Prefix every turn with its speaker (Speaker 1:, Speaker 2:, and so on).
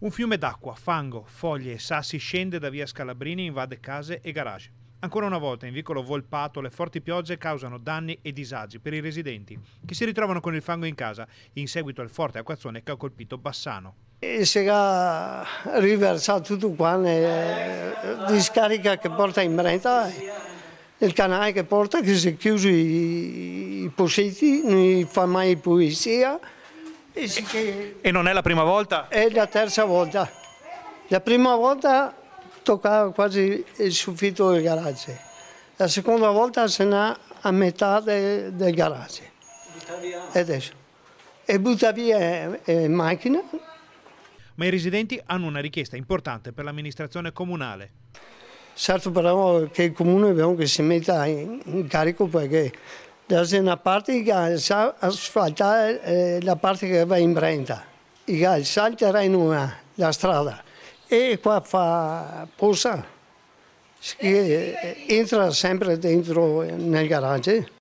Speaker 1: Un fiume d'acqua, fango, foglie e sassi scende da via Scalabrini e invade case e garage. Ancora una volta in vicolo Volpato le forti piogge causano danni e disagi per i residenti che si ritrovano con il fango in casa in seguito al forte acquazzone che ha colpito Bassano.
Speaker 2: E si è riversato tutto qua la eh, discarica che porta in Brenta, eh, il canale che porta che si è chiuso i, i posetti, non fa mai pulizia. E, che... e non è la prima volta? È la terza volta. La prima volta toccava quasi il soffitto del garage. La seconda volta se n'è a metà de, del garage. E adesso? E butta via è, eh, eh, macchina.
Speaker 1: Ma i residenti hanno una richiesta importante per l'amministrazione comunale.
Speaker 2: Certo però che il comune che si metta in carico perché da una parte sa asfaltare eh, la parte che va in Brenta, salterà in una, la strada e qua fa posa, che entra sempre dentro nel garage